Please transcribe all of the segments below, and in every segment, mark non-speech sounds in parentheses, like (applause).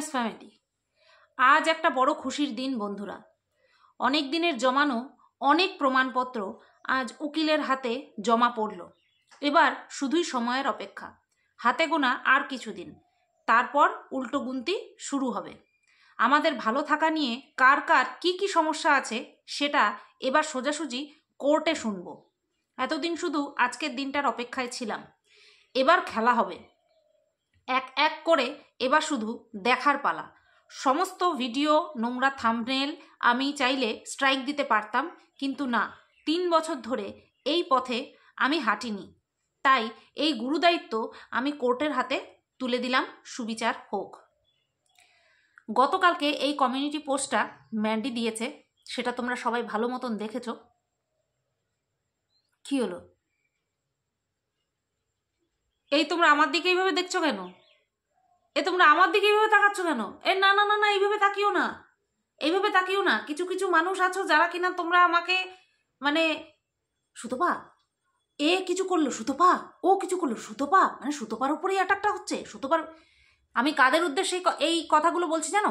Business family আজ একটা বড় খুশির দিন বন্ধুরা অনেক দিনের জমানো অনেক প্রমাণপত্র আজ উকিলের হাতে জমা পড়ল এবার শুধুই সময়ের অপেক্ষা হাতে গোনা আর কিছুদিন তারপর উল্টো গুনতি শুরু হবে আমাদের ভালো থাকা নিয়ে কার কার কী কী সমস্যা আছে সেটা এবার সোজাসুজি কোর্টে শুনব এতদিন শুধু আজকের দিনটার অপেক্ষায় ছিলাম এবার খেলা হবে এক এক করে এবার শুধু দেখার পালা সমস্ত ভিডিও নোংরা থামনেল আমি চাইলে স্ট্রাইক দিতে পারতাম কিন্তু না তিন বছর ধরে এই পথে আমি হাঁটিনি তাই এই গুরুদায়িত্ব আমি কোর্টের হাতে তুলে দিলাম সুবিচার হোক গতকালকে এই কমিউনিটি পোস্টটা ম্যান্ডি দিয়েছে সেটা তোমরা সবাই ভালো মতন দেখেছ কি হলো এই তোমরা আমার দিকে এইভাবে দেখছো কেন এ তোমরা আমার দিকে এইভাবে তাকাচ্ছ কেন এ না না না না এইভাবে তাকিও না এইভাবে তাকিও না কিছু কিছু মানুষ আছো যারা কিনা তোমরা আমাকে মানে সুতপা এ কিছু করলো সুতপা ও কিছু করলো সুতপা মানে সুতপার উপরেই অ্যাটাকটা হচ্ছে সুতপার আমি কাদের উদ্দেশ্যে এই কথাগুলো বলছি জানো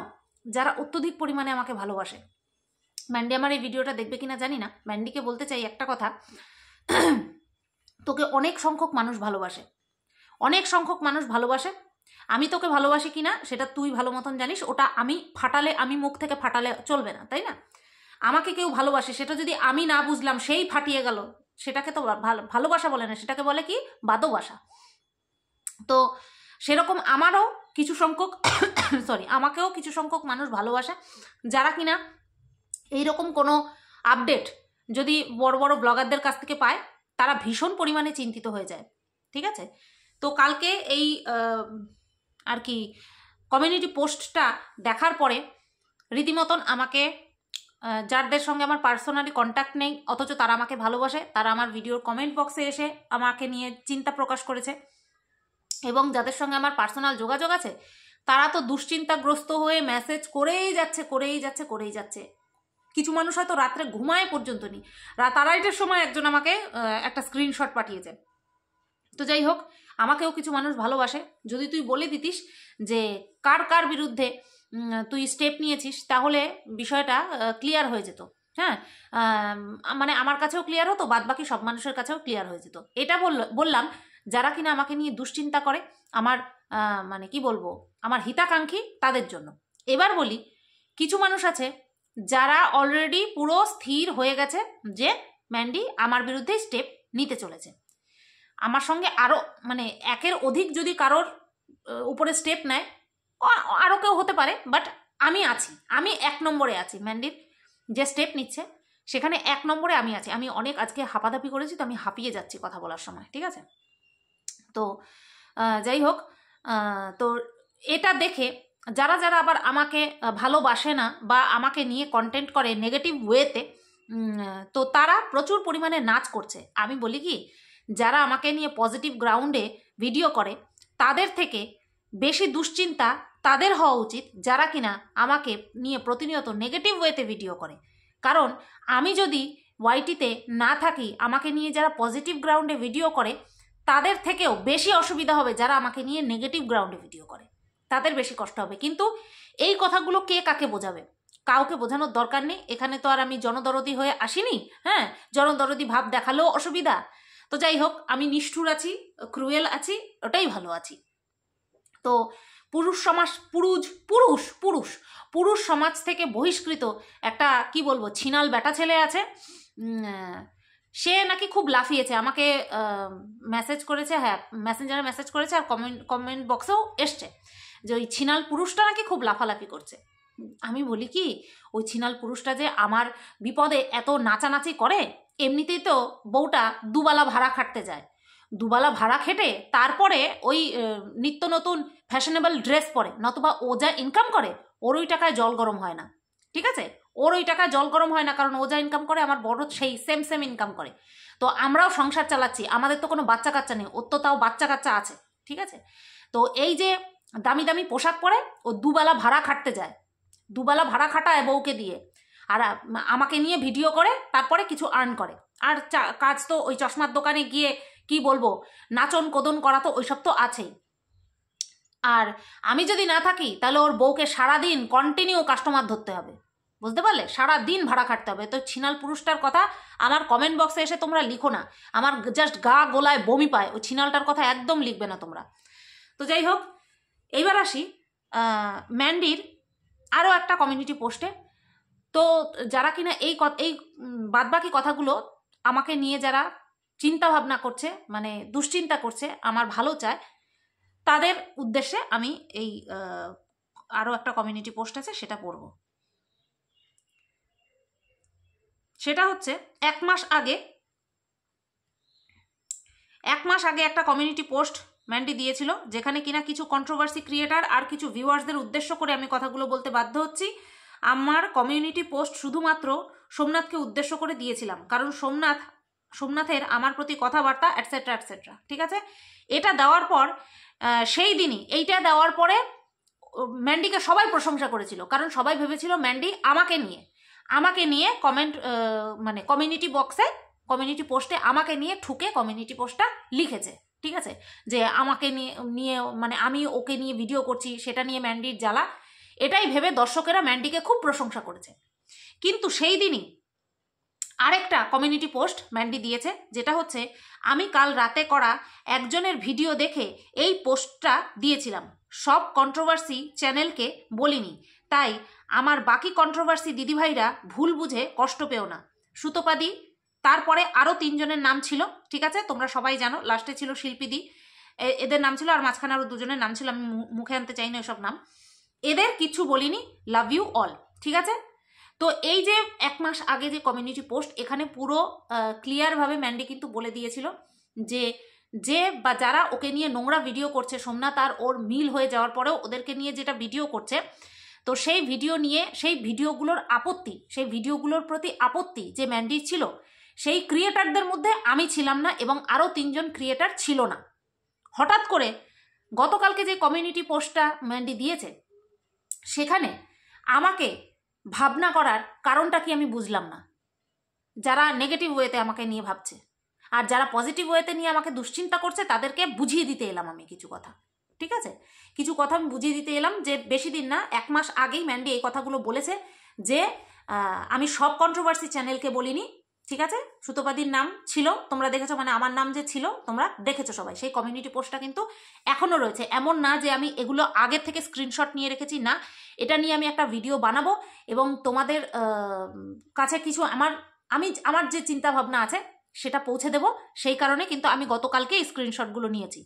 যারা অত্যধিক পরিমাণে আমাকে ভালোবাসে ম্যান্ডি আমার এই ভিডিওটা দেখবে কিনা জানি না ম্যান্ডিকে বলতে চাই একটা কথা (clears throat) তোকে অনেক সংখ্যক মানুষ ভালোবাসে অনেক সংখ্যক মানুষ ভালোবাসে আমি তোকে ভালোবাসি কিনা সেটা তুই ভালো মতন জানিস ওটা আমি ফাটালে আমি মুখ থেকে ফাটালে চলবে না তাই না আমাকে কেউ ভালোবাসে সেটা যদি আমি না বুঝলাম সেই ফাটিয়ে গেল সেটাকে তো ভালোবাসা বলে না সেটাকে বলে কি বাদবাসা তো সেরকম আমারও কিছু সংখ্যক সরি (coughs) আমাকেও কিছু সংখ্যক মানুষ ভালোবাসে যারা কিনা এইরকম কোনো আপডেট যদি বড় বড় ব্লগারদের কাছ থেকে পায় তারা ভীষণ পরিমাণে চিন্তিত হয়ে যায় ঠিক আছে তো কালকে এই আর কি কমিউনিটি পোস্টটা দেখার পরে রীতিমতন আমাকে যাদের সঙ্গে আমার পার্সোনালি কন্ট্যাক্ট নেই অথচ তারা আমাকে ভালোবাসে তারা আমার ভিডিওর কমেন্ট বক্সে এসে আমাকে নিয়ে চিন্তা প্রকাশ করেছে এবং যাদের সঙ্গে আমার পার্সোনাল যোগাযোগ আছে তারা তো দুশ্চিন্তাগ্রস্ত হয়ে মেসেজ করেই যাচ্ছে করেই যাচ্ছে করেই যাচ্ছে কিছু মানুষ হয়তো রাত্রে ঘুমায় পর্যন্ত নি রাত আড়াইটার সময় একজন আমাকে একটা স্ক্রিনশট পাঠিয়েছে তো যাই হোক আমাকেও কিছু মানুষ ভালোবাসে যদি তুই বলে দিতিস যে কার কার বিরুদ্ধে তুই স্টেপ নিয়েছিস তাহলে বিষয়টা ক্লিয়ার হয়ে যেত হ্যাঁ মানে আমার কাছেও ক্লিয়ার হতো বাদ বাকি সব মানুষের কাছেও ক্লিয়ার হয়ে যেত এটা বললাম যারা কিনা আমাকে নিয়ে দুশ্চিন্তা করে আমার মানে কি বলবো আমার হিতাকাঙ্ক্ষী তাদের জন্য এবার বলি কিছু মানুষ আছে যারা অলরেডি পুরো স্থির হয়ে গেছে যে ম্যান্ডি আমার বিরুদ্ধে স্টেপ নিতে চলেছে আমার সঙ্গে আরও মানে একের অধিক যদি কারোর উপরে স্টেপ নেয় আরও কেউ হতে পারে বাট আমি আছি আমি এক নম্বরে আছি ম্যান্ডির যে স্টেপ নিচ্ছে সেখানে এক নম্বরে আমি আছি আমি অনেক আজকে হাঁপাধাপি করেছি তো আমি হাঁপিয়ে যাচ্ছি কথা বলার সময় ঠিক আছে তো যাই হোক তো এটা দেখে যারা যারা আবার আমাকে ভালোবাসে না বা আমাকে নিয়ে কন্টেন্ট করে নেগেটিভ ওয়েতে তো তারা প্রচুর পরিমাণে নাচ করছে আমি বলি কি যারা আমাকে নিয়ে পজিটিভ গ্রাউন্ডে ভিডিও করে তাদের থেকে বেশি দুশ্চিন্তা তাদের হওয়া উচিত যারা কিনা আমাকে নিয়ে প্রতিনিয়ত নেগেটিভ ওয়েতে ভিডিও করে কারণ আমি যদি ওয়াইটিতে না থাকি আমাকে নিয়ে যারা পজিটিভ গ্রাউন্ডে ভিডিও করে তাদের থেকেও বেশি অসুবিধা হবে যারা আমাকে নিয়ে নেগেটিভ গ্রাউন্ডে ভিডিও করে তাদের বেশি কষ্ট হবে কিন্তু এই কথাগুলো কে কাকে বোঝাবে কাউকে বোঝানোর দরকার নেই এখানে তো আর আমি জনদরদি হয়ে আসিনি হ্যাঁ জনদরদি ভাব দেখালেও অসুবিধা তো যাই হোক আমি নিষ্ঠুর আছি ক্রুয়েল আছি ওটাই ভালো আছি তো পুরুষ সমাজ পুরুষ পুরুষ পুরুষ পুরুষ সমাজ থেকে বহিষ্কৃত একটা কি বলবো ছিনাল বেটা ছেলে আছে সে নাকি খুব লাফিয়েছে আমাকে মেসেজ করেছে হ্যাঁ মেসেঞ্জারে মেসেজ করেছে আর কমেন্ট কমেন্ট বক্সেও এসছে যে ওই ছিনাল পুরুষটা নাকি খুব লাফালাফি করছে আমি বলি কি ওই ছিনাল পুরুষটা যে আমার বিপদে এত নাচানাচি করে এমনিতেই তো বউটা দুবালা ভাড়া খাটতে যায় দুবালা ভাড়া খেটে তারপরে ওই নিত্য নতুন ফ্যাশনেবল ড্রেস পরে নতুবা ও যা ইনকাম করে ওর ওই টাকায় জল গরম হয় না ঠিক আছে ওর ওই টাকায় জল গরম হয় না কারণ ও যা ইনকাম করে আমার বড় সেই সেম সেম ইনকাম করে তো আমরাও সংসার চালাচ্ছি আমাদের তো কোনো বাচ্চা কাচ্চা নেই ওর তো তাও বাচ্চা কাচ্চা আছে ঠিক আছে তো এই যে দামি দামি পোশাক পরে ও দুবেলা ভাড়া খাটতে যায় দুবেলা ভাড়া খাটায় বউকে দিয়ে আর আমাকে নিয়ে ভিডিও করে তারপরে কিছু আর্ন করে আর কাজ তো ওই চশমার দোকানে গিয়ে কি বলবো নাচন কোদন করা তো ওইসব তো আছেই আর আমি যদি না থাকি তাহলে ওর বউকে সারাদিন কন্টিনিউ কাস্টমার ধরতে হবে বুঝতে পারলে সারা দিন ভাড়া খাটতে হবে তো ছিনাল পুরুষটার কথা আমার কমেন্ট বক্সে এসে তোমরা লিখো না আমার জাস্ট গা গোলায় বমি পায় ওই ছিনালটার কথা একদম লিখবে না তোমরা তো যাই হোক এইবার আসি ম্যান্ডির আরও একটা কমিউনিটি পোস্টে তো যারা কিনা এই এই বাদবাকি কথাগুলো আমাকে নিয়ে যারা চিন্তা ভাবনা করছে মানে দুশ্চিন্তা করছে আমার ভালো চায় তাদের উদ্দেশ্যে আমি এই আরও একটা কমিউনিটি পোস্ট আছে সেটা পড়ব সেটা হচ্ছে এক মাস আগে এক মাস আগে একটা কমিউনিটি পোস্ট ম্যান্ডি দিয়েছিল যেখানে কিনা কিছু কন্ট্রোভার্সি ক্রিয়েটার আর কিছু ভিউয়ার্সদের উদ্দেশ্য করে আমি কথাগুলো বলতে বাধ্য হচ্ছি আমার কমিউনিটি পোস্ট শুধুমাত্র সোমনাথকে উদ্দেশ্য করে দিয়েছিলাম কারণ সোমনাথ সোমনাথের আমার প্রতি কথাবার্তা অ্যাটসেট্রা অ্যাটসেট্রা ঠিক আছে এটা দেওয়ার পর সেই দিনই এইটা দেওয়ার পরে ম্যান্ডিকে সবাই প্রশংসা করেছিল কারণ সবাই ভেবেছিল ম্যান্ডি আমাকে নিয়ে আমাকে নিয়ে কমেন্ট মানে কমিউনিটি বক্সে কমিউনিটি পোস্টে আমাকে নিয়ে ঠুকে কমিউনিটি পোস্টটা লিখেছে ঠিক আছে যে আমাকে নিয়ে নিয়ে মানে আমি ওকে নিয়ে ভিডিও করছি সেটা নিয়ে ম্যান্ডির জ্বালা এটাই ভেবে দর্শকেরা ম্যান্ডিকে খুব প্রশংসা করেছে কিন্তু সেই দিনই আরেকটা কমিউনিটি পোস্ট ম্যান্ডি দিয়েছে যেটা হচ্ছে আমি কাল রাতে করা একজনের ভিডিও দেখে এই পোস্টটা দিয়েছিলাম সব কন্ট্রোভার্সি চ্যানেলকে বলিনি তাই আমার বাকি কন্ট্রোভার্সি দিদিভাইরা ভুল বুঝে কষ্ট পেও না সুতোপাদি তারপরে আরও তিনজনের নাম ছিল ঠিক আছে তোমরা সবাই জানো লাস্টে ছিল শিল্পীদি এদের নাম ছিল আর মাঝখানে আরও দুজনের নাম ছিল আমি মুখে আনতে চাই না এসব নাম এদের কিছু বলিনি লাভ ইউ অল ঠিক আছে তো এই যে এক মাস আগে যে কমিউনিটি পোস্ট এখানে পুরো ক্লিয়ারভাবে ম্যান্ডি কিন্তু বলে দিয়েছিল যে যে বা যারা ওকে নিয়ে নোংরা ভিডিও করছে সোমনাথ আর ওর মিল হয়ে যাওয়ার পরেও ওদেরকে নিয়ে যেটা ভিডিও করছে তো সেই ভিডিও নিয়ে সেই ভিডিওগুলোর আপত্তি সেই ভিডিওগুলোর প্রতি আপত্তি যে ম্যান্ডির ছিল সেই ক্রিয়েটারদের মধ্যে আমি ছিলাম না এবং আরও তিনজন ক্রিয়েটার ছিল না হঠাৎ করে গতকালকে যে কমিউনিটি পোস্টটা ম্যান্ডি দিয়েছে সেখানে আমাকে ভাবনা করার কারণটা কি আমি বুঝলাম না যারা নেগেটিভ ওয়েতে আমাকে নিয়ে ভাবছে আর যারা পজিটিভ ওয়েতে নিয়ে আমাকে দুশ্চিন্তা করছে তাদেরকে বুঝিয়ে দিতে এলাম আমি কিছু কথা ঠিক আছে কিছু কথা আমি বুঝিয়ে দিতে এলাম যে বেশি দিন না এক মাস আগেই ম্যান্ডি এই কথাগুলো বলেছে যে আমি সব কন্ট্রোভার্সি চ্যানেলকে বলিনি ঠিক আছে সুতোপাদির নাম ছিল তোমরা দেখেছো মানে আমার নাম যে ছিল তোমরা দেখেছো সবাই সেই কমিউনিটি পোস্টটা কিন্তু এখনও রয়েছে এমন না যে আমি এগুলো আগে থেকে স্ক্রিনশট নিয়ে রেখেছি না এটা নিয়ে আমি একটা ভিডিও বানাবো এবং তোমাদের কাছে কিছু আমার আমি আমার যে চিন্তা ভাবনা আছে সেটা পৌঁছে দেব সেই কারণে কিন্তু আমি গতকালকে স্ক্রিনশটগুলো নিয়েছি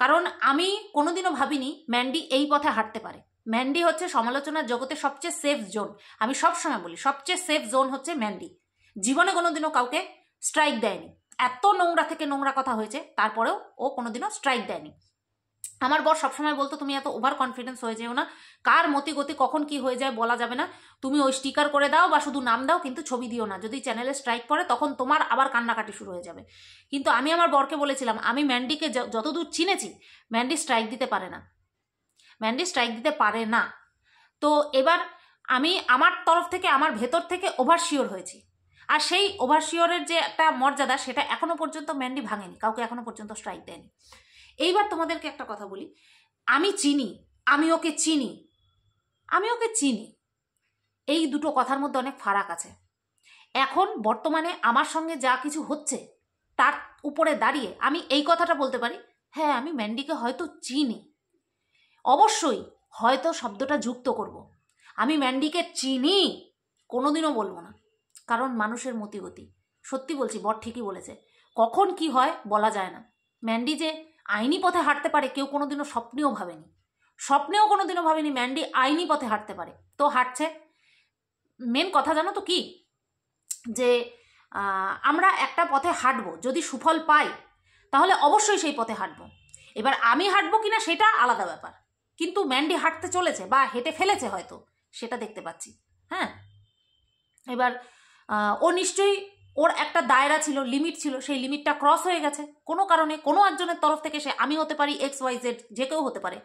কারণ আমি কোনোদিনও ভাবিনি ম্যান্ডি এই পথে হাঁটতে পারে ম্যান্ডি হচ্ছে সমালোচনার জগতে সবচেয়ে সেফ জোন আমি সবসময় বলি সবচেয়ে সেফ জোন হচ্ছে ম্যান্ডি জীবনে কোনোদিনও কাউকে স্ট্রাইক দেয়নি এত নোংরা থেকে নোংরা কথা হয়েছে তারপরেও ও কোনোদিনও স্ট্রাইক দেয়নি আমার বর সবসময় বলতো তুমি এত ওভার কনফিডেন্স হয়ে যেও না কার মতি গতি কখন কি হয়ে যায় বলা যাবে না তুমি ওই স্টিকার করে দাও বা শুধু নাম দাও কিন্তু ছবি দিও না যদি চ্যানেলে স্ট্রাইক পড়ে তখন তোমার আবার কান্নাকাটি শুরু হয়ে যাবে কিন্তু আমি আমার বরকে বলেছিলাম আমি ম্যান্ডিকে যতদূর চিনেছি ম্যান্ডি স্ট্রাইক দিতে পারে না ম্যান্ডি স্ট্রাইক দিতে পারে না তো এবার আমি আমার তরফ থেকে আমার ভেতর থেকে ওভার শিওর হয়েছি আর সেই ওভারশিওরের যে একটা মর্যাদা সেটা এখনও পর্যন্ত ম্যান্ডি ভাঙেনি কাউকে এখনও পর্যন্ত স্ট্রাইক দেয়নি এইবার তোমাদেরকে একটা কথা বলি আমি চিনি আমি ওকে চিনি আমি ওকে চিনি এই দুটো কথার মধ্যে অনেক ফারাক আছে এখন বর্তমানে আমার সঙ্গে যা কিছু হচ্ছে তার উপরে দাঁড়িয়ে আমি এই কথাটা বলতে পারি হ্যাঁ আমি ম্যান্ডিকে হয়তো চিনি অবশ্যই হয়তো শব্দটা যুক্ত করব। আমি ম্যান্ডিকে চিনি কোনোদিনও বলবো না কারণ মানুষের মতিগতি সত্যি বলছি বর ঠিকই বলেছে কখন কি হয় বলা যায় না ম্যান্ডি যে আইনি পথে হাঁটতে পারে কেউ কোনোদিনও স্বপ্নেও ভাবেনি স্বপ্নেও কোনোদিনও ভাবেনি ম্যান্ডি আইনি পথে হাঁটতে পারে তো হাঁটছে মেন কথা জানো তো কি যে আমরা একটা পথে হাঁটবো যদি সুফল পাই তাহলে অবশ্যই সেই পথে হাঁটবো এবার আমি হাঁটবো কিনা সেটা আলাদা ব্যাপার কিন্তু ম্যান্ডি হাঁটতে চলেছে বা হেঁটে ফেলেছে হয়তো সেটা দেখতে পাচ্ছি হ্যাঁ এবার ও নিশ্চয়ই ওর একটা দায়রা ছিল লিমিট ছিল সেই লিমিটটা ক্রস হয়ে গেছে কোনো কারণে কোনো একজনের তরফ থেকে সে আমি হতে পারি এক্স ওয়াই জেড যে কেউ হতে পারে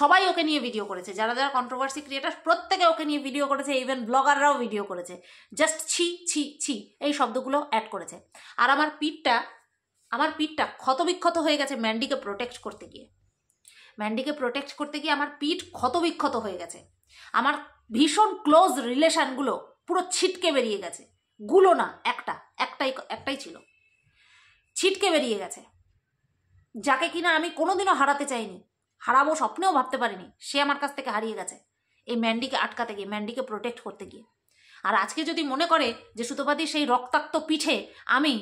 সবাই ওকে নিয়ে ভিডিও করেছে যারা যারা কন্ট্রোভার্সি ক্রিয়েটার প্রত্যেকে ওকে নিয়ে ভিডিও করেছে ইভেন ব্লগাররাও ভিডিও করেছে জাস্ট ছি ছি ছি এই শব্দগুলো অ্যাড করেছে আর আমার পিঠটা আমার পিঠটা ক্ষতবিক্ষত হয়ে গেছে ম্যান্ডিকে প্রোটেক্ট করতে গিয়ে ম্যান্ডিকে প্রোটেক্ট করতে গিয়ে আমার পিঠ ক্ষতবিক্ষত হয়ে গেছে আমার ভীষণ ক্লোজ রিলেশানগুলো পুরো ছিটকে বেরিয়ে গেছে গুলো না একটা একটাই একটাই ছিল ছিটকে বেরিয়ে গেছে যাকে কিনা আমি কোনোদিনও হারাতে চাইনি হারাবো স্বপ্নেও ভাবতে পারিনি সে আমার কাছ থেকে হারিয়ে গেছে এই ম্যান্ডিকে আটকাতে গিয়ে ম্যান্ডিকে প্রোটেক্ট করতে গিয়ে আর আজকে যদি মনে করে যে সুতোপাদি সেই রক্তাক্ত পিঠে আমি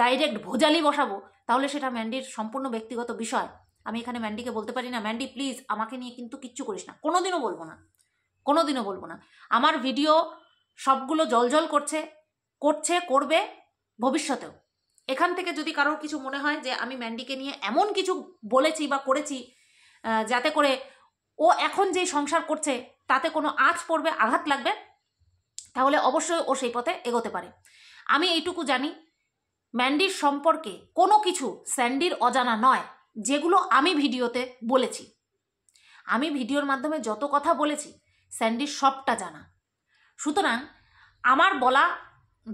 ডাইরেক্ট ভোজালি বসাবো তাহলে সেটা ম্যান্ডির সম্পূর্ণ ব্যক্তিগত বিষয় আমি এখানে ম্যান্ডিকে বলতে পারি না ম্যান্ডি প্লিজ আমাকে নিয়ে কিন্তু কিচ্ছু করিস না কোনোদিনও বলবো না কোনোদিনও বলবো না আমার ভিডিও সবগুলো জলজল করছে করছে করবে ভবিষ্যতেও এখান থেকে যদি কারোর কিছু মনে হয় যে আমি ম্যান্ডিকে নিয়ে এমন কিছু বলেছি বা করেছি যাতে করে ও এখন যে সংসার করছে তাতে কোনো আঁচ পড়বে আঘাত লাগবে তাহলে অবশ্যই ও সেই পথে এগোতে পারে আমি এইটুকু জানি ম্যান্ডির সম্পর্কে কোনো কিছু স্যান্ডির অজানা নয় যেগুলো আমি ভিডিওতে বলেছি আমি ভিডিওর মাধ্যমে যত কথা বলেছি স্যান্ডির সবটা জানা সুতরাং আমার বলা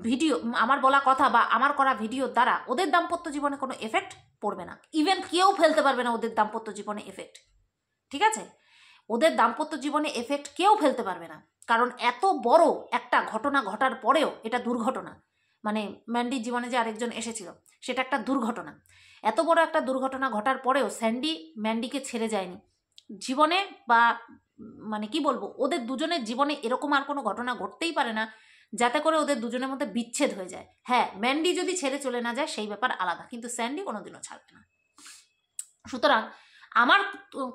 ভিডিও আমার বলা কথা বা আমার করা ভিডিও দ্বারা ওদের দাম্পত্য জীবনে কোনো এফেক্ট পড়বে না ইভেন কেউ ফেলতে পারবে না ওদের দাম্পত্য জীবনে এফেক্ট ঠিক আছে ওদের দাম্পত্য জীবনে এফেক্ট কেউ ফেলতে পারবে না কারণ এত বড় একটা ঘটনা ঘটার পরেও এটা দুর্ঘটনা মানে ম্যান্ডির জীবনে যে আরেকজন এসেছিল সেটা একটা দুর্ঘটনা এত বড় একটা দুর্ঘটনা ঘটার পরেও স্যান্ডি ম্যান্ডিকে ছেড়ে যায়নি জীবনে বা মানে কি বলবো ওদের দুজনের জীবনে এরকম আর কোনো ঘটনা ঘটতেই পারে না যাতে করে ওদের দুজনের মধ্যে বিচ্ছেদ হয়ে যায় হ্যাঁ ম্যান্ডি যদি ছেড়ে চলে না যায় সেই ব্যাপার আলাদা কিন্তু স্যান্ডি কোনোদিনও ছাড়বে না সুতরাং আমার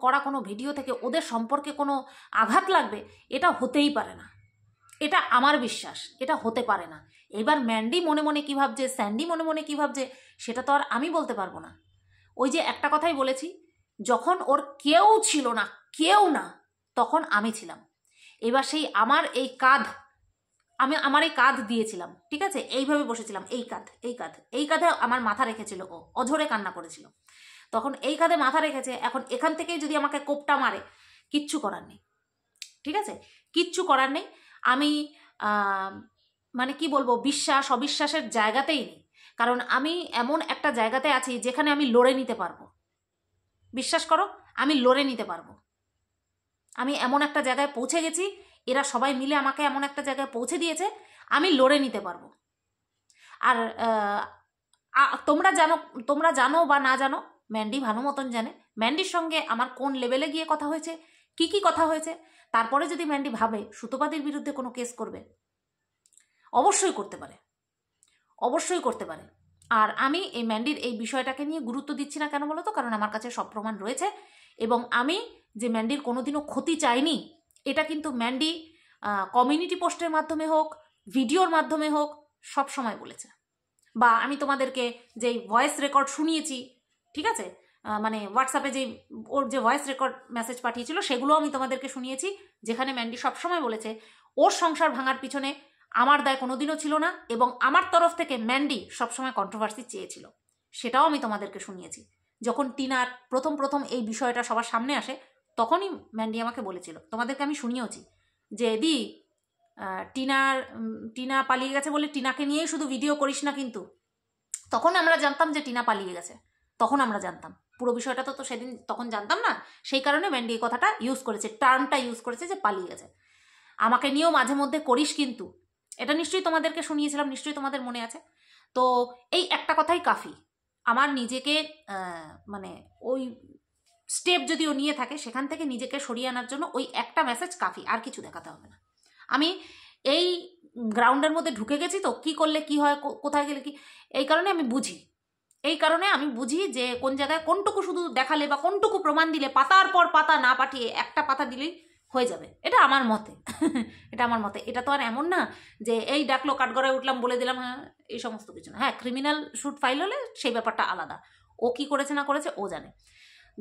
করা কোনো ভিডিও থেকে ওদের সম্পর্কে কোনো আঘাত লাগবে এটা হতেই পারে না এটা আমার বিশ্বাস এটা হতে পারে না এবার ম্যান্ডি মনে মনে কী ভাবছে স্যান্ডি মনে মনে কী ভাবছে সেটা তো আর আমি বলতে পারবো না ওই যে একটা কথাই বলেছি যখন ওর কেউ ছিল না কেউ না তখন আমি ছিলাম এবার সেই আমার এই কাঁধ আমি আমার এই কাঁধ দিয়েছিলাম ঠিক আছে এইভাবে বসেছিলাম এই কাঁধ এই কাঁধ এই কাঁধে আমার মাথা রেখেছিল ও অঝরে কান্না করেছিল তখন এই কাঁধে মাথা রেখেছে এখন এখান থেকেই যদি আমাকে কোপটা মারে কিচ্ছু করার নেই ঠিক আছে কিচ্ছু করার নেই আমি মানে কি বলবো বিশ্বাস অবিশ্বাসের জায়গাতেই নেই কারণ আমি এমন একটা জায়গাতে আছি যেখানে আমি লড়ে নিতে পারবো বিশ্বাস করো আমি লড়ে নিতে পারবো আমি এমন একটা জায়গায় পৌঁছে গেছি এরা সবাই মিলে আমাকে এমন একটা জায়গায় পৌঁছে দিয়েছে আমি লড়ে নিতে পারবো আর তোমরা জানো তোমরা জানো বা না জানো ম্যান্ডি ভালো মতন জানে ম্যান্ডির সঙ্গে আমার কোন লেভেলে গিয়ে কথা হয়েছে কি কি কথা হয়েছে তারপরে যদি ম্যান্ডি ভাবে সুতপাতির বিরুদ্ধে কোনো কেস করবে অবশ্যই করতে পারে অবশ্যই করতে পারে আর আমি এই ম্যান্ডির এই বিষয়টাকে নিয়ে গুরুত্ব দিচ্ছি না কেন বলো তো কারণ আমার কাছে সব প্রমাণ রয়েছে এবং আমি যে ম্যান্ডির কোনোদিনও ক্ষতি চাইনি এটা কিন্তু ম্যান্ডি কমিউনিটি পোস্টের মাধ্যমে হোক ভিডিওর মাধ্যমে হোক সব সময় বলেছে বা আমি তোমাদেরকে যেই ভয়েস রেকর্ড শুনিয়েছি ঠিক আছে মানে হোয়াটসঅ্যাপে যেই ওর যে ভয়েস রেকর্ড মেসেজ পাঠিয়েছিল সেগুলো আমি তোমাদেরকে শুনিয়েছি যেখানে ম্যান্ডি সবসময় বলেছে ওর সংসার ভাঙার পিছনে আমার দায় কোনোদিনও ছিল না এবং আমার তরফ থেকে ম্যান্ডি সবসময় কন্ট্রোভার্সি চেয়েছিল সেটাও আমি তোমাদেরকে শুনিয়েছি যখন টিনার প্রথম প্রথম এই বিষয়টা সবার সামনে আসে তখনই ম্যান্ডি আমাকে বলেছিল তোমাদেরকে আমি শুনিয়েওছি যে দি টিনার টিনা পালিয়ে গেছে বলে টিনাকে নিয়েই শুধু ভিডিও করিস না কিন্তু তখন আমরা জানতাম যে টিনা পালিয়ে গেছে তখন আমরা জানতাম পুরো বিষয়টা তো তো সেদিন তখন জানতাম না সেই কারণে ম্যান্ডি এই কথাটা ইউজ করেছে টার্মটা ইউজ করেছে যে পালিয়ে গেছে আমাকে নিয়েও মাঝে মধ্যে করিস কিন্তু এটা নিশ্চয়ই তোমাদেরকে শুনিয়েছিলাম নিশ্চয়ই তোমাদের মনে আছে তো এই একটা কথাই কাফি আমার নিজেকে মানে ওই স্টেপ যদি ও নিয়ে থাকে সেখান থেকে নিজেকে সরিয়ে আনার জন্য ওই একটা মেসেজ কাফি আর কিছু দেখাতে হবে না আমি এই গ্রাউন্ডের মধ্যে ঢুকে গেছি তো কি করলে কি হয় কোথায় গেলে কি এই কারণে আমি বুঝি এই কারণে আমি বুঝি যে কোন জায়গায় কোনটুকু শুধু দেখালে বা কোনটুকু প্রমাণ দিলে পাতার পর পাতা না পাঠিয়ে একটা পাতা দিলেই হয়ে যাবে এটা আমার মতে (laughs) এটা আমার মতে এটা তো আর এমন না যে এই ডাকলো কাঠগড়ায় উঠলাম বলে দিলাম হ্যাঁ এই সমস্ত কিছু না হ্যাঁ ক্রিমিনাল শ্যুট ফাইল হলে সেই ব্যাপারটা আলাদা ও কি করেছে না করেছে ও জানে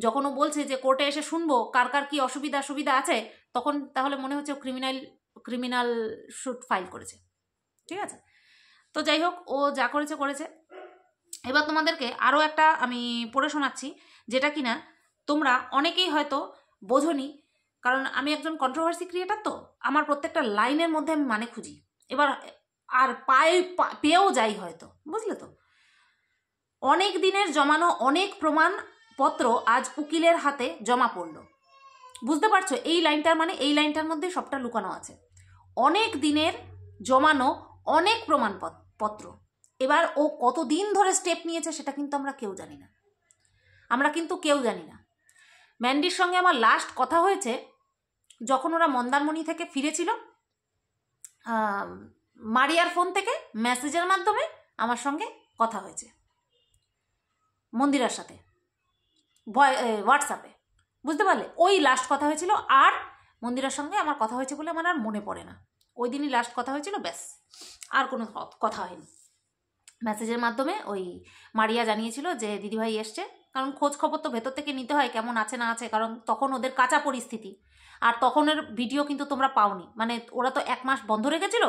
যখন ও বলছে যে কোর্টে এসে শুনবো কার কার কী অসুবিধা সুবিধা আছে তখন তাহলে মনে হচ্ছে ও ক্রিমিনাল ক্রিমিনাল শুট ফাইল করেছে ঠিক আছে তো যাই হোক ও যা করেছে করেছে এবার তোমাদেরকে আরও একটা আমি পড়ে শোনাচ্ছি যেটা কি না তোমরা অনেকেই হয়তো বোঝনি কারণ আমি একজন কন্ট্রোভার্সি ক্রিয়েটার তো আমার প্রত্যেকটা লাইনের মধ্যে আমি মানে খুঁজি এবার আর পায়ে পেয়েও যাই হয়তো বুঝলে তো অনেক দিনের জমানো অনেক প্রমাণ পত্র আজ উকিলের হাতে জমা পড়ল বুঝতে পারছো এই লাইনটার মানে এই লাইনটার মধ্যে সবটা লুকানো আছে অনেক দিনের জমানো অনেক প্রমাণপত্র এবার ও কত দিন ধরে স্টেপ নিয়েছে সেটা কিন্তু আমরা কেউ জানি না আমরা কিন্তু কেউ জানি না ম্যান্ডির সঙ্গে আমার লাস্ট কথা হয়েছে যখন ওরা মন্দারমণি থেকে ফিরেছিল মারিয়ার ফোন থেকে মেসেজের মাধ্যমে আমার সঙ্গে কথা হয়েছে মন্দিরার সাথে হোয়াটসঅ্যাপে বুঝতে পারলে ওই লাস্ট কথা হয়েছিল আর মন্দিরার সঙ্গে আমার কথা হয়েছে বলে আমার আর মনে পড়ে না ওই দিনই লাস্ট কথা হয়েছিল ব্যাস আর কোনো কথা হয়নি মেসেজের মাধ্যমে ওই মারিয়া জানিয়েছিল যে দিদিভাই এসছে কারণ খোঁজ খবর তো ভেতর থেকে নিতে হয় কেমন আছে না আছে কারণ তখন ওদের কাঁচা পরিস্থিতি আর তখনের ভিডিও কিন্তু তোমরা পাওনি মানে ওরা তো এক মাস বন্ধ রেখেছিল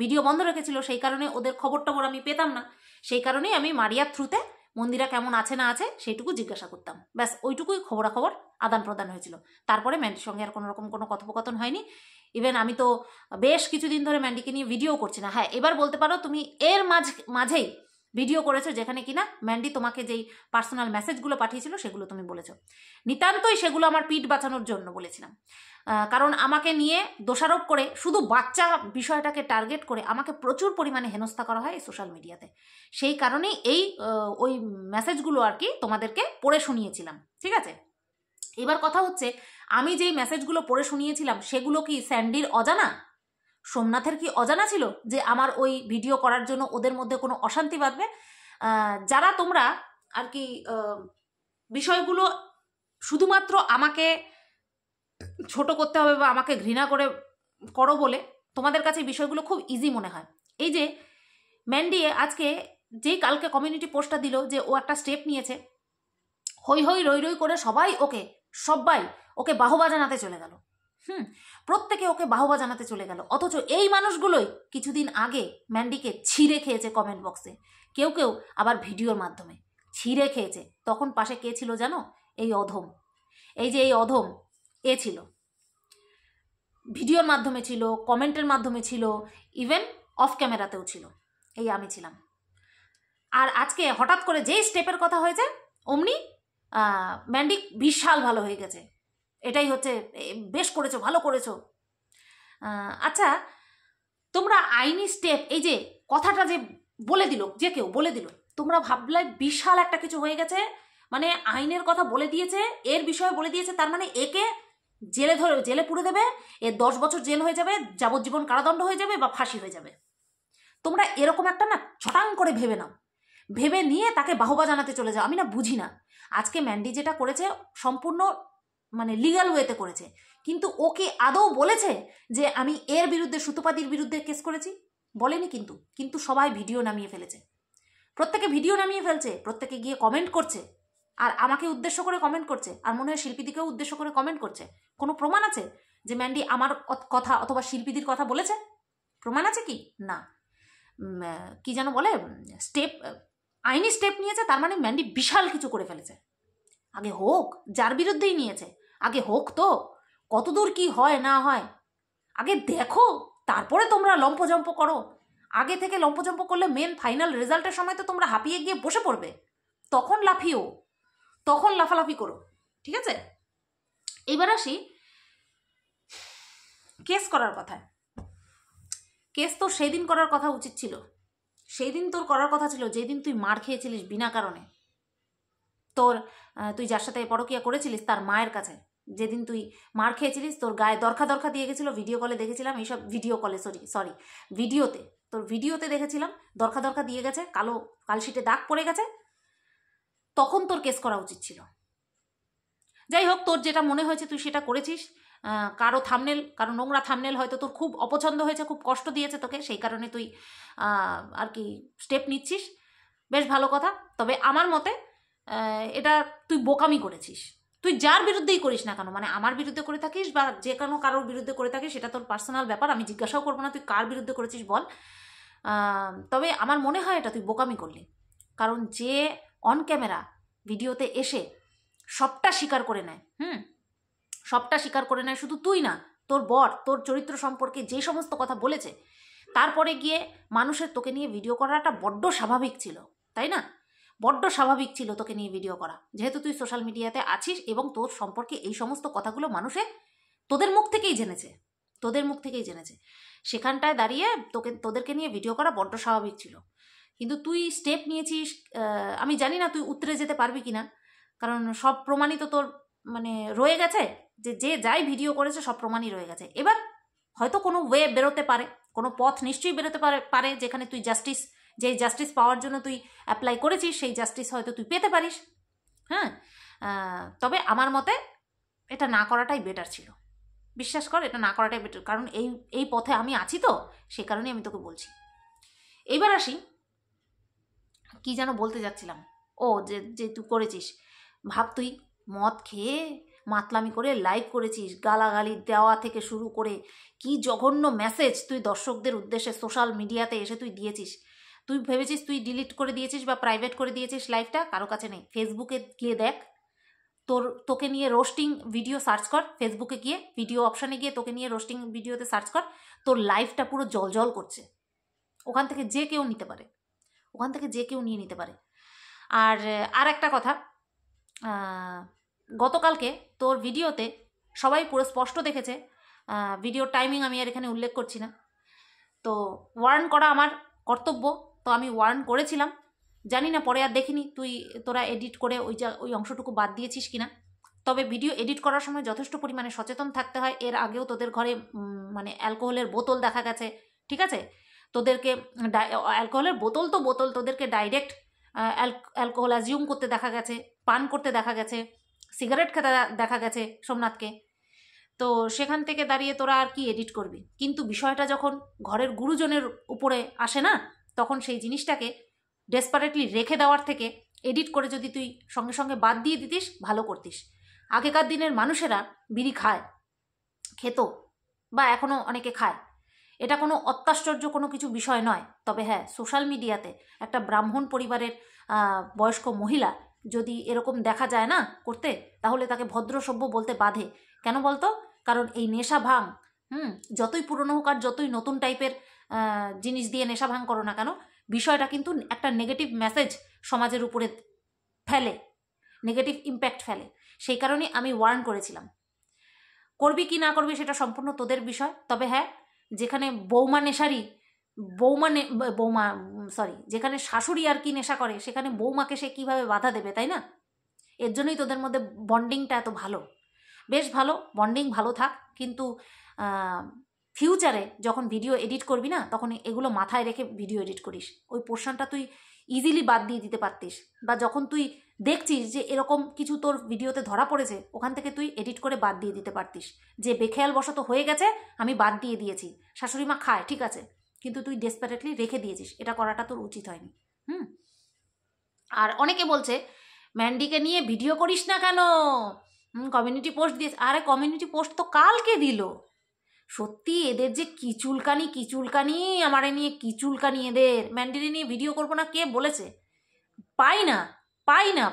ভিডিও বন্ধ রেখেছিল সেই কারণে ওদের খবর টবর আমি পেতাম না সেই কারণেই আমি মারিয়ার থ্রুতে মন্দিরা কেমন আছে না আছে সেইটুকু জিজ্ঞাসা করতাম ব্যাস ওইটুকুই খবরাখবর আদান প্রদান হয়েছিল তারপরে ম্যান্ডির সঙ্গে আর কোনো রকম কোনো কথোপকথন হয়নি ইভেন আমি তো বেশ কিছুদিন ধরে ম্যান্ডিকে নিয়ে ভিডিও করছি না হ্যাঁ এবার বলতে পারো তুমি এর মাঝ মাঝেই ভিডিও করেছো যেখানে কিনা ম্যান্ডি তোমাকে যেই পার্সোনাল মেসেজগুলো পাঠিয়েছিল সেগুলো তুমি বলেছো নিতান্তই সেগুলো আমার পিঠ বাঁচানোর জন্য বলেছিলাম কারণ আমাকে নিয়ে দোষারোপ করে শুধু বাচ্চা বিষয়টাকে টার্গেট করে আমাকে প্রচুর পরিমাণে হেনস্থা করা হয় সোশ্যাল মিডিয়াতে সেই কারণেই এই ওই মেসেজগুলো আর কি তোমাদেরকে পড়ে শুনিয়েছিলাম ঠিক আছে এবার কথা হচ্ছে আমি যেই মেসেজগুলো পড়ে শুনিয়েছিলাম সেগুলো কি স্যান্ডির অজানা সোমনাথের কি অজানা ছিল যে আমার ওই ভিডিও করার জন্য ওদের মধ্যে কোনো অশান্তি বাঁধবে যারা তোমরা আর কি বিষয়গুলো শুধুমাত্র আমাকে ছোট করতে হবে বা আমাকে ঘৃণা করে করো বলে তোমাদের কাছে বিষয়গুলো খুব ইজি মনে হয় এই যে ম্যান্ডিয়ে আজকে যেই কালকে কমিউনিটি পোস্টটা দিল যে ও একটা স্টেপ নিয়েছে হই হই রই রই করে সবাই ওকে সবাই ওকে বাহবা জানাতে চলে গেল হুম প্রত্যেকে ওকে বাহবা জানাতে চলে গেল অথচ এই মানুষগুলোই কিছুদিন আগে ম্যান্ডিকে ছিঁড়ে খেয়েছে কমেন্ট বক্সে কেউ কেউ আবার ভিডিওর মাধ্যমে ছিঁড়ে খেয়েছে তখন পাশে কে ছিল জানো এই অধম এই যে এই অধম এ ছিল ভিডিওর মাধ্যমে ছিল কমেন্টের মাধ্যমে ছিল ইভেন অফ ক্যামেরাতেও ছিল এই আমি ছিলাম আর আজকে হঠাৎ করে যেই স্টেপের কথা হয়েছে অমনি ম্যান্ডিক বিশাল ভালো হয়ে গেছে এটাই হচ্ছে বেশ করেছো ভালো করেছো আচ্ছা তোমরা আইনি স্টেপ এই যে কথাটা যে বলে দিল যে কেউ বলে দিল তোমরা ভাবলে বিশাল একটা কিছু হয়ে গেছে মানে আইনের কথা বলে দিয়েছে এর বিষয়ে বলে দিয়েছে তার মানে একে জেলে ধরে জেলে পুড়ে দেবে এ দশ বছর জেল হয়ে যাবে যাবজ্জীবন কারাদণ্ড হয়ে যাবে বা ফাঁসি হয়ে যাবে তোমরা এরকম একটা না ছটাং করে ভেবে নাও ভেবে নিয়ে তাকে বাহবা জানাতে চলে যাও আমি না বুঝি না আজকে ম্যান্ডি যেটা করেছে সম্পূর্ণ মানে লিগাল ওয়েতে করেছে কিন্তু ওকে আদৌ বলেছে যে আমি এর বিরুদ্ধে সুতোপাতির বিরুদ্ধে কেস করেছি বলেনি কিন্তু কিন্তু সবাই ভিডিও নামিয়ে ফেলেছে প্রত্যেকে ভিডিও নামিয়ে ফেলছে প্রত্যেকে গিয়ে কমেন্ট করছে আর আমাকে উদ্দেশ্য করে কমেন্ট করছে আর মনে হয় শিল্পীদিকেও উদ্দেশ্য করে কমেন্ট করছে কোনো প্রমাণ আছে যে ম্যান্ডি আমার কথা অথবা শিল্পীদের কথা বলেছে প্রমাণ আছে কি না কি যেন বলে স্টেপ আইনি স্টেপ নিয়েছে তার মানে ম্যান্ডি বিশাল কিছু করে ফেলেছে আগে হোক যার বিরুদ্ধেই নিয়েছে আগে হোক তো কতদূর কি হয় না হয় আগে দেখো তারপরে তোমরা লম্পজম্প করো আগে থেকে লম্পজম্প করলে মেন ফাইনাল রেজাল্টের সময় তো তোমরা হাঁপিয়ে গিয়ে বসে পড়বে তখন লাফিও তখন লাফালাফি করো ঠিক আছে এবার আসি কেস করার কথা কেস তো সেই দিন করার কথা উচিত ছিল সেই দিন তোর করার কথা ছিল যেদিন তুই মার খেয়েছিলিস বিনা কারণে তোর তুই যার সাথে পরকিয়া করেছিলিস তার মায়ের কাছে যেদিন তুই মার খেয়েছিলিস তোর গায়ে দরখা দরখা দিয়ে গেছিলো ভিডিও কলে দেখেছিলাম এইসব ভিডিও কলে সরি সরি ভিডিওতে তোর ভিডিওতে দেখেছিলাম দরখা দরখা দিয়ে গেছে কালো কালশিটে দাগ পড়ে গেছে তখন তোর কেস করা উচিত ছিল যাই হোক তোর যেটা মনে হয়েছে তুই সেটা করেছিস কারো থামনেল কারো নোংরা থামনেল হয়তো তোর খুব অপছন্দ হয়েছে খুব কষ্ট দিয়েছে তোকে সেই কারণে তুই আর কি স্টেপ নিচ্ছিস বেশ ভালো কথা তবে আমার মতে এটা তুই বোকামি করেছিস তুই যার বিরুদ্ধেই করিস না কেন মানে আমার বিরুদ্ধে করে থাকিস বা যে কোনো কারোর বিরুদ্ধে করে থাকিস সেটা তোর পার্সোনাল ব্যাপার আমি জিজ্ঞাসাও করবো না তুই কার বিরুদ্ধে করেছিস বল তবে আমার মনে হয় এটা তুই বোকামি করলি কারণ যে অন ক্যামেরা ভিডিওতে এসে সবটা স্বীকার করে নেয় হুম সবটা স্বীকার করে নেয় শুধু তুই না তোর বর তোর চরিত্র সম্পর্কে যে সমস্ত কথা বলেছে তারপরে গিয়ে মানুষের তোকে নিয়ে ভিডিও করাটা বড্ড স্বাভাবিক ছিল তাই না বড্ড স্বাভাবিক ছিল তোকে নিয়ে ভিডিও করা যেহেতু তুই সোশ্যাল মিডিয়াতে আছিস এবং তোর সম্পর্কে এই সমস্ত কথাগুলো মানুষে তোদের মুখ থেকেই জেনেছে তোদের মুখ থেকেই জেনেছে সেখানটায় দাঁড়িয়ে তোকে তোদেরকে নিয়ে ভিডিও করা বড্ড স্বাভাবিক ছিল কিন্তু তুই স্টেপ নিয়েছিস আমি জানি না তুই উতরে যেতে পারবি কি না কারণ সব প্রমাণই তো তোর মানে রয়ে গেছে যে যে যাই ভিডিও করেছে সব প্রমাণই রয়ে গেছে এবার হয়তো কোনো ওয়ে বেরোতে পারে কোনো পথ নিশ্চয়ই বেরোতে পারে পারে যেখানে তুই জাস্টিস যে জাস্টিস পাওয়ার জন্য তুই অ্যাপ্লাই করেছিস সেই জাস্টিস হয়তো তুই পেতে পারিস হ্যাঁ তবে আমার মতে এটা না করাটাই বেটার ছিল বিশ্বাস কর এটা না করাটাই বেটার কারণ এই এই পথে আমি আছি তো সে কারণে আমি তোকে বলছি এইবার আসি কি যেন বলতে যাচ্ছিলাম ও যে যে তুই করেছিস ভাব তুই মদ খেয়ে মাতলামি করে লাইভ করেছিস গালাগালি দেওয়া থেকে শুরু করে কি জঘন্য মেসেজ তুই দর্শকদের উদ্দেশ্যে সোশ্যাল মিডিয়াতে এসে তুই দিয়েছিস তুই ভেবেছিস তুই ডিলিট করে দিয়েছিস বা প্রাইভেট করে দিয়েছিস লাইভটা কারো কাছে নেই ফেসবুকে গিয়ে দেখ তোর তোকে নিয়ে রোস্টিং ভিডিও সার্চ কর ফেসবুকে গিয়ে ভিডিও অপশানে গিয়ে তোকে নিয়ে রোস্টিং ভিডিওতে সার্চ কর তোর লাইফটা পুরো জল জল করছে ওখান থেকে যে কেউ নিতে পারে ওখান থেকে যে কেউ নিয়ে নিতে পারে আর আর একটা কথা গতকালকে তোর ভিডিওতে সবাই পুরো স্পষ্ট দেখেছে ভিডিওর টাইমিং আমি আর এখানে উল্লেখ করছি না তো ওয়ার্ন করা আমার কর্তব্য তো আমি ওয়ার্ন করেছিলাম জানি না পরে আর দেখিনি তুই তোরা এডিট করে ওই যা ওই অংশটুকু বাদ দিয়েছিস কি না তবে ভিডিও এডিট করার সময় যথেষ্ট পরিমাণে সচেতন থাকতে হয় এর আগেও তোদের ঘরে মানে অ্যালকোহলের বোতল দেখা গেছে ঠিক আছে তোদেরকে অ্যালকোহলের বোতল তো বোতল তোদেরকে ডাইরেক্ট অ্যালকোহল অ্যাজিউম করতে দেখা গেছে পান করতে দেখা গেছে সিগারেট খেতে দেখা গেছে সোমনাথকে তো সেখান থেকে দাঁড়িয়ে তোরা আর কি এডিট করবি কিন্তু বিষয়টা যখন ঘরের গুরুজনের উপরে আসে না তখন সেই জিনিসটাকে ডেসপারেটলি রেখে দেওয়ার থেকে এডিট করে যদি তুই সঙ্গে সঙ্গে বাদ দিয়ে দিতিস ভালো করতিস আগেকার দিনের মানুষেরা বিড়ি খায় খেত বা এখনও অনেকে খায় এটা কোনো অত্যাশ্চর্য কোনো কিছু বিষয় নয় তবে হ্যাঁ সোশ্যাল মিডিয়াতে একটা ব্রাহ্মণ পরিবারের বয়স্ক মহিলা যদি এরকম দেখা যায় না করতে তাহলে তাকে ভদ্র সভ্য বলতে বাধে কেন বলতো কারণ এই নেশা ভাঙ হুম যতই পুরনো হোক আর যতই নতুন টাইপের জিনিস দিয়ে নেশা ভাঙ করো না কেন বিষয়টা কিন্তু একটা নেগেটিভ মেসেজ সমাজের উপরে ফেলে নেগেটিভ ইম্প্যাক্ট ফেলে সেই কারণে আমি ওয়ার্ন করেছিলাম করবি কি না করবি সেটা সম্পূর্ণ তোদের বিষয় তবে হ্যাঁ যেখানে বৌমা নেশারি বৌমা বৌমা সরি যেখানে শাশুড়ি আর কি নেশা করে সেখানে বৌমাকে সে কিভাবে বাধা দেবে তাই না এর জন্যই তোদের মধ্যে বন্ডিংটা এত ভালো বেশ ভালো বন্ডিং ভালো থাক কিন্তু ফিউচারে যখন ভিডিও এডিট করবি না তখন এগুলো মাথায় রেখে ভিডিও এডিট করিস ওই পোর্শনটা তুই ইজিলি বাদ দিয়ে দিতে পারতিস বা যখন তুই দেখছিস যে এরকম কিছু তোর ভিডিওতে ধরা পড়েছে ওখান থেকে তুই এডিট করে বাদ দিয়ে দিতে পারতিস যে বেখেয়াল বশত হয়ে গেছে আমি বাদ দিয়ে দিয়েছি শাশুড়ি মা খায় ঠিক আছে কিন্তু তুই ডেসপারেটলি রেখে দিয়েছিস এটা করাটা তোর উচিত হয়নি হুম আর অনেকে বলছে ম্যান্ডিকে নিয়ে ভিডিও করিস না কেন কমিউনিটি পোস্ট দিয়েছে আরে কমিউনিটি পোস্ট তো কালকে দিল সত্যি এদের যে কিচুলকানি কিচুলকানি আমার নিয়ে কিচুলকানি এদের ম্যান্ডেলি নিয়ে ভিডিও করবো না কে বলেছে পাই না পাই না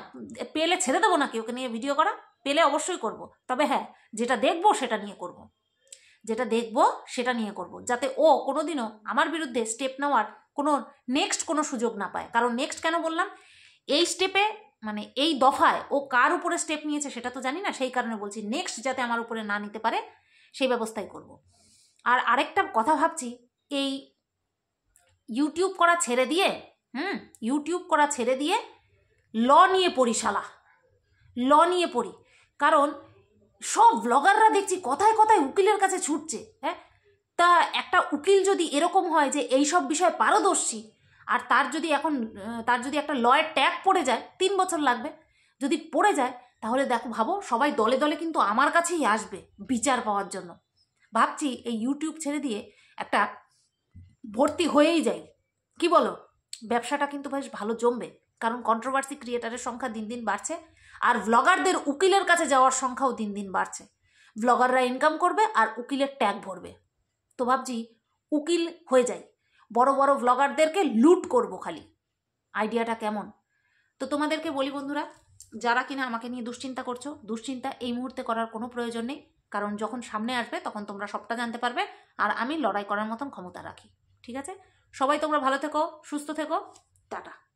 পেলে ছেড়ে দেবো না কি ওকে নিয়ে ভিডিও করা পেলে অবশ্যই করব। তবে হ্যাঁ যেটা দেখব সেটা নিয়ে করব। যেটা দেখব সেটা নিয়ে করব। যাতে ও কোনো দিনও আমার বিরুদ্ধে স্টেপ নেওয়ার কোনো নেক্সট কোনো সুযোগ না পায় কারণ নেক্সট কেন বললাম এই স্টেপে মানে এই দফায় ও কার উপরে স্টেপ নিয়েছে সেটা তো জানি না সেই কারণে বলছি নেক্সট যাতে আমার উপরে না নিতে পারে সেই ব্যবস্থাই করব। আর আরেকটা কথা ভাবছি এই ইউটিউব করা ছেড়ে দিয়ে হুম ইউটিউব করা ছেড়ে দিয়ে ল নিয়ে পড়ি শালা ল নিয়ে পড়ি কারণ সব ব্লগাররা দেখছি কথায় কথায় উকিলের কাছে ছুটছে হ্যাঁ তা একটা উকিল যদি এরকম হয় যে এই সব বিষয়ে পারদর্শী আর তার যদি এখন তার যদি একটা লয়ের ট্যাগ পড়ে যায় তিন বছর লাগবে যদি পড়ে যায় তাহলে দেখো ভাবো সবাই দলে দলে কিন্তু আমার কাছেই আসবে বিচার পাওয়ার জন্য ভাবছি এই ইউটিউব ছেড়ে দিয়ে একটা ভর্তি হয়েই যাই কি বলো ব্যবসাটা কিন্তু বেশ ভালো জমবে কারণ কন্ট্রোভার্সি ক্রিয়েটারের সংখ্যা দিন দিন বাড়ছে আর ব্লগারদের উকিলের কাছে যাওয়ার সংখ্যাও দিন দিন বাড়ছে ব্লগাররা ইনকাম করবে আর উকিলের ট্যাগ ভরবে তো ভাবছি উকিল হয়ে যাই বড় বড় ব্লগারদেরকে লুট করব খালি আইডিয়াটা কেমন তো তোমাদেরকে বলি বন্ধুরা যারা কিনা আমাকে নিয়ে দুশ্চিন্তা করছো দুশ্চিন্তা এই মুহূর্তে করার কোনো প্রয়োজন নেই কারণ যখন সামনে আসবে তখন তোমরা সবটা জানতে পারবে আর আমি লড়াই করার মতন ক্ষমতা রাখি ঠিক আছে সবাই তোমরা ভালো থেকো সুস্থ থেকো টাটা